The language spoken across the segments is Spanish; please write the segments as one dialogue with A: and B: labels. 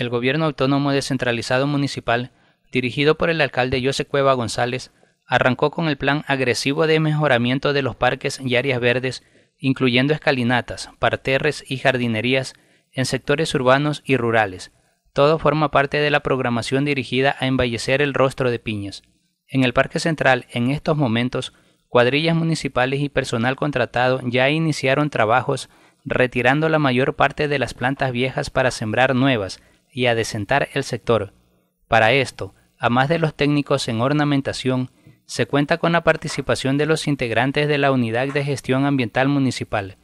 A: el gobierno autónomo descentralizado municipal, dirigido por el alcalde José Cueva González, arrancó con el plan agresivo de mejoramiento de los parques y áreas verdes, incluyendo escalinatas, parterres y jardinerías en sectores urbanos y rurales. Todo forma parte de la programación dirigida a embellecer el rostro de Piñas. En el Parque Central, en estos momentos, cuadrillas municipales y personal contratado ya iniciaron trabajos retirando la mayor parte de las plantas viejas para sembrar nuevas, y adecentar el sector. Para esto, a más de los técnicos en ornamentación, se cuenta con la participación de los integrantes de la Unidad de Gestión Ambiental Municipal.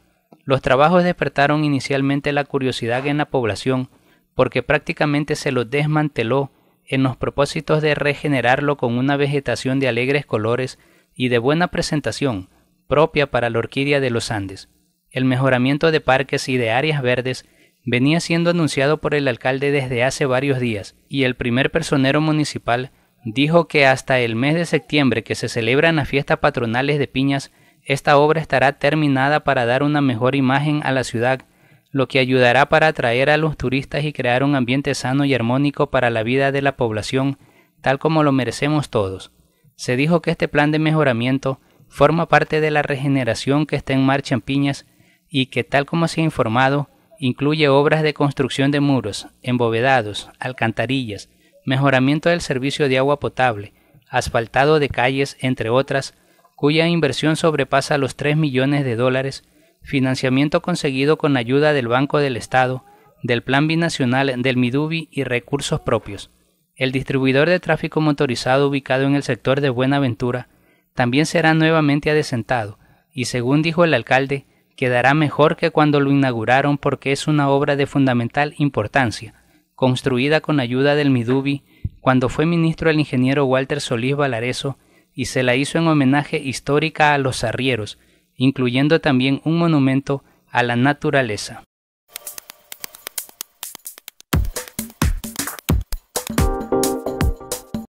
A: Los trabajos despertaron inicialmente la curiosidad en la población, porque prácticamente se lo desmanteló en los propósitos de regenerarlo con una vegetación de alegres colores y de buena presentación, propia para la orquídea de los Andes. El mejoramiento de parques y de áreas verdes venía siendo anunciado por el alcalde desde hace varios días y el primer personero municipal dijo que hasta el mes de septiembre que se celebran las fiestas patronales de Piñas, esta obra estará terminada para dar una mejor imagen a la ciudad, lo que ayudará para atraer a los turistas y crear un ambiente sano y armónico para la vida de la población, tal como lo merecemos todos. Se dijo que este plan de mejoramiento forma parte de la regeneración que está en marcha en Piñas y que tal como se ha informado, Incluye obras de construcción de muros, embovedados, alcantarillas, mejoramiento del servicio de agua potable, asfaltado de calles, entre otras, cuya inversión sobrepasa los 3 millones de dólares, financiamiento conseguido con ayuda del Banco del Estado, del Plan Binacional del Midubi y recursos propios. El distribuidor de tráfico motorizado ubicado en el sector de Buenaventura también será nuevamente adesentado y, según dijo el alcalde, quedará mejor que cuando lo inauguraron porque es una obra de fundamental importancia, construida con ayuda del Midubi cuando fue ministro el ingeniero Walter Solís Valareso y se la hizo en homenaje histórica a los arrieros, incluyendo también un monumento a la naturaleza.